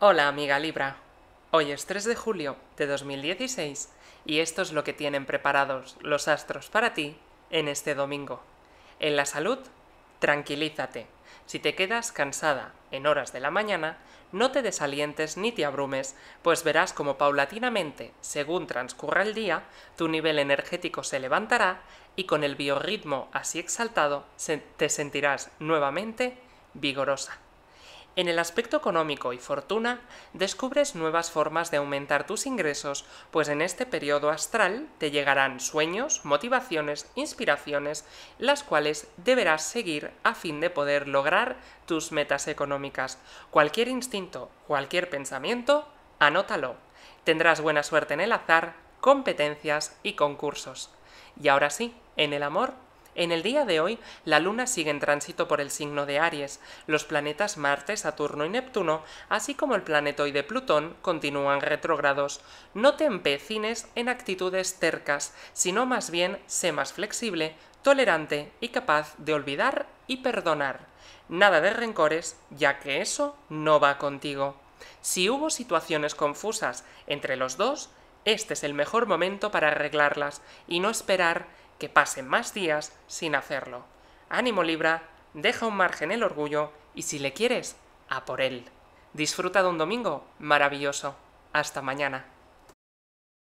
Hola amiga Libra, hoy es 3 de julio de 2016 y esto es lo que tienen preparados los astros para ti en este domingo. En la salud, tranquilízate. Si te quedas cansada en horas de la mañana, no te desalientes ni te abrumes, pues verás como paulatinamente, según transcurra el día, tu nivel energético se levantará y con el biorritmo así exaltado te sentirás nuevamente vigorosa. En el aspecto económico y fortuna, descubres nuevas formas de aumentar tus ingresos, pues en este periodo astral te llegarán sueños, motivaciones, inspiraciones, las cuales deberás seguir a fin de poder lograr tus metas económicas. Cualquier instinto, cualquier pensamiento, anótalo. Tendrás buena suerte en el azar, competencias y concursos. Y ahora sí, en el amor en el día de hoy, la Luna sigue en tránsito por el signo de Aries. Los planetas Marte, Saturno y Neptuno, así como el planetoide Plutón, continúan retrógrados. No te empecines en actitudes tercas, sino más bien sé más flexible, tolerante y capaz de olvidar y perdonar. Nada de rencores, ya que eso no va contigo. Si hubo situaciones confusas entre los dos, este es el mejor momento para arreglarlas y no esperar que pasen más días sin hacerlo. Ánimo Libra, deja un margen el orgullo y si le quieres, a por él. Disfruta de un domingo maravilloso. Hasta mañana.